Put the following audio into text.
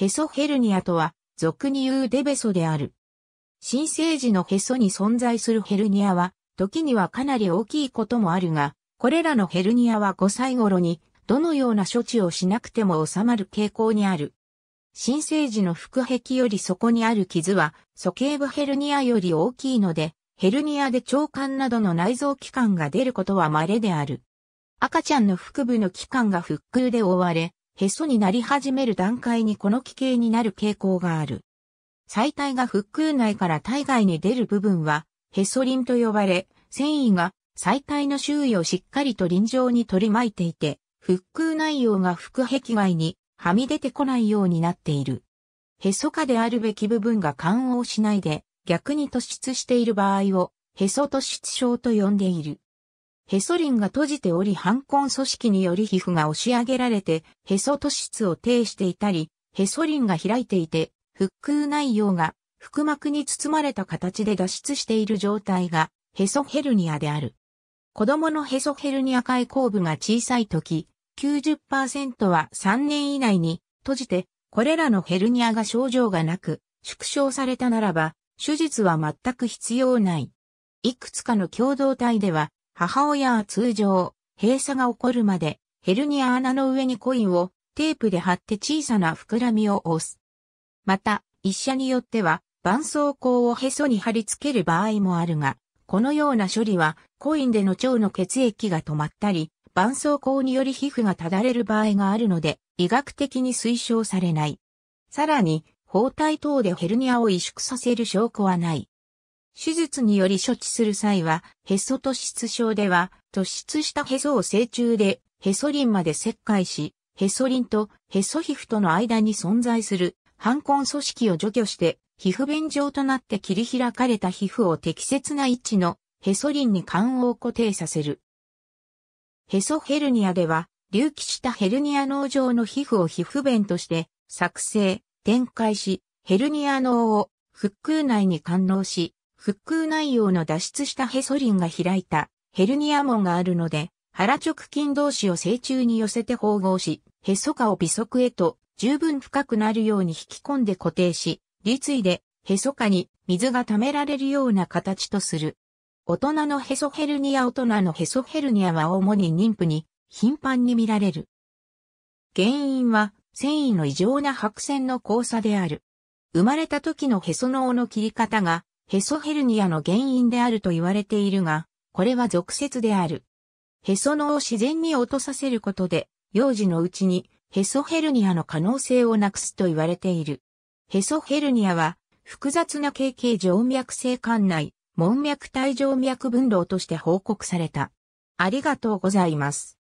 ヘソヘルニアとは、俗に言うデベソである。新生児のヘソに存在するヘルニアは、時にはかなり大きいこともあるが、これらのヘルニアは5歳頃に、どのような処置をしなくても収まる傾向にある。新生児の腹壁よりそこにある傷は、鼠径部ヘルニアより大きいので、ヘルニアで腸管などの内臓器官が出ることは稀である。赤ちゃんの腹部の器官が腹腔で覆われ、へそになり始める段階にこの奇形になる傾向がある。細体が腹腔内から体外に出る部分は、へそ輪と呼ばれ、繊維が細体の周囲をしっかりと輪状に取り巻いていて、腹腔内容が腹壁外にはみ出てこないようになっている。へそ下であるべき部分が感応しないで、逆に突出している場合を、へそ突出症と呼んでいる。ヘソリンが閉じており反根組織により皮膚が押し上げられて、ヘソ突出を呈していたり、ヘソリンが開いていて、腹腔内容が腹膜に包まれた形で脱出している状態がヘソヘルニアである。子供のヘソヘルニア開口部が小さい時、90%は3年以内に閉じて、これらのヘルニアが症状がなく、縮小されたならば、手術は全く必要ない。いくつかの共同体では、母親は通常、閉鎖が起こるまで、ヘルニア穴の上にコインをテープで貼って小さな膨らみを押す。また、医者によっては、絆創膏をへそに貼り付ける場合もあるが、このような処理は、コインでの腸の血液が止まったり、絆創膏により皮膚がただれる場合があるので、医学的に推奨されない。さらに、包帯等でヘルニアを萎縮させる証拠はない。手術により処置する際は、へそ突出症では、突出したへそを成虫で、へそンまで切開し、へそンとへそ皮膚との間に存在する、反根組織を除去して、皮膚弁状となって切り開かれた皮膚を適切な位置のへそンに管を固定させる。へそヘルニアでは、隆起したヘルニア脳上の皮膚を皮膚弁として、作成、展開し、ヘルニア脳を腹腔内に感応し、腹腔内容の脱出したヘソリンが開いたヘルニア門があるので、腹直筋同士を正中に寄せて縫合し、へそ下を微側へと十分深くなるように引き込んで固定し、立位でへそ下に水が溜められるような形とする。大人のヘソヘルニア大人のヘソヘルニアは主に妊婦に頻繁に見られる。原因は繊維の異常な白線の交差である。生まれた時のへその緒の切り方がヘソヘルニアの原因であると言われているが、これは俗説である。へそのを自然に落とさせることで、幼児のうちにヘソヘルニアの可能性をなくすと言われている。ヘソヘルニアは、複雑な経形静脈性管内、門脈帯静脈分動として報告された。ありがとうございます。